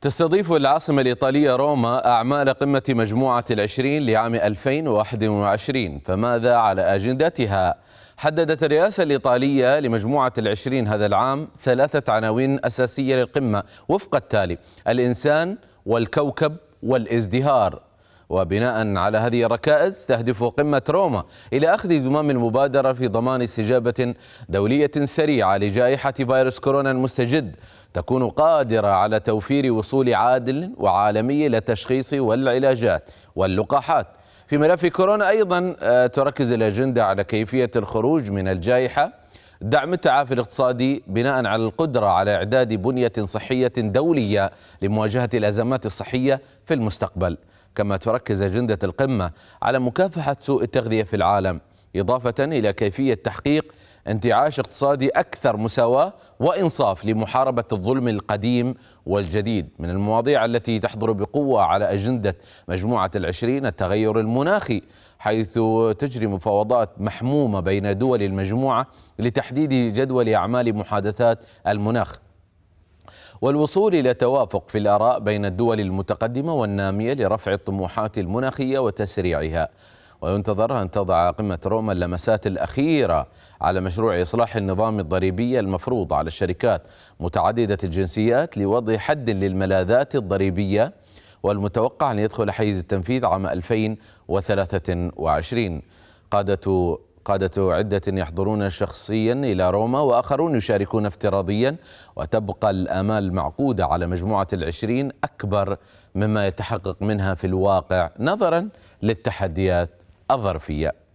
تستضيف العاصمة الإيطالية روما أعمال قمة مجموعة العشرين لعام 2021 فماذا على أجندتها؟ حددت الرئاسة الإيطالية لمجموعة العشرين هذا العام ثلاثة عناوين أساسية للقمة وفق التالي الإنسان والكوكب والازدهار وبناء على هذه الركائز تهدف قمة روما إلى أخذ زمام المبادرة في ضمان استجابة دولية سريعة لجائحة فيروس كورونا المستجد تكون قادرة على توفير وصول عادل وعالمي للتشخيص والعلاجات واللقاحات في ملف كورونا أيضا آه، تركز الأجندة على كيفية الخروج من الجائحة دعم التعافي الاقتصادي بناء على القدرة على إعداد بنية صحية دولية لمواجهة الأزمات الصحية في المستقبل كما تركز أجندة القمة على مكافحة سوء التغذية في العالم إضافة إلى كيفية تحقيق انتعاش اقتصادي أكثر مساواة وإنصاف لمحاربة الظلم القديم والجديد من المواضيع التي تحضر بقوة على أجندة مجموعة العشرين التغير المناخي حيث تجري مفاوضات محمومة بين دول المجموعة لتحديد جدول أعمال محادثات المناخ والوصول إلى توافق في الآراء بين الدول المتقدمة والنامية لرفع الطموحات المناخية وتسريعها وينتظر أن تضع قمة روما اللمسات الأخيرة على مشروع إصلاح النظام الضريبي المفروض على الشركات متعددة الجنسيات لوضع حد للملاذات الضريبية والمتوقع أن يدخل حيز التنفيذ عام 2023 قادة قادة عدة يحضرون شخصيا إلى روما وآخرون يشاركون افتراضيا وتبقى الآمال معقودة على مجموعة العشرين أكبر مما يتحقق منها في الواقع نظرا للتحديات الظرفيه